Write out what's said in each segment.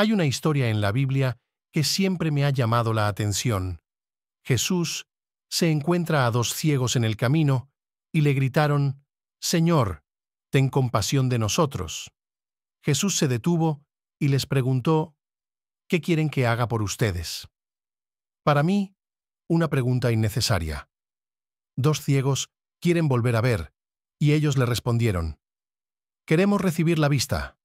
Hay una historia en la Biblia que siempre me ha llamado la atención. Jesús se encuentra a dos ciegos en el camino y le gritaron, Señor, ten compasión de nosotros. Jesús se detuvo y les preguntó, ¿qué quieren que haga por ustedes? Para mí, una pregunta innecesaria. Dos ciegos quieren volver a ver, y ellos le respondieron, Queremos recibir la vista.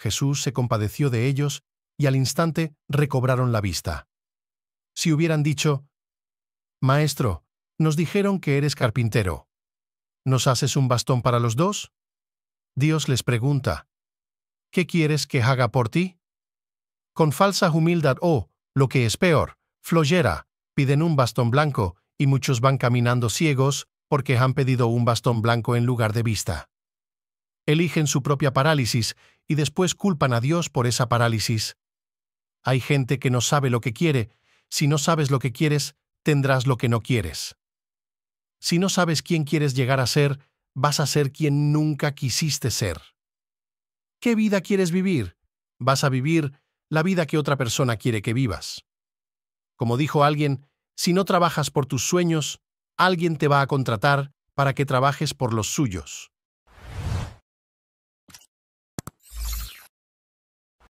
Jesús se compadeció de ellos y al instante recobraron la vista. Si hubieran dicho, Maestro, nos dijeron que eres carpintero. ¿Nos haces un bastón para los dos? Dios les pregunta, ¿qué quieres que haga por ti? Con falsa humildad o, oh, lo que es peor, flojera, piden un bastón blanco, y muchos van caminando ciegos, porque han pedido un bastón blanco en lugar de vista. Eligen su propia parálisis y después culpan a Dios por esa parálisis. Hay gente que no sabe lo que quiere, si no sabes lo que quieres, tendrás lo que no quieres. Si no sabes quién quieres llegar a ser, vas a ser quien nunca quisiste ser. ¿Qué vida quieres vivir? Vas a vivir la vida que otra persona quiere que vivas. Como dijo alguien, si no trabajas por tus sueños, alguien te va a contratar para que trabajes por los suyos.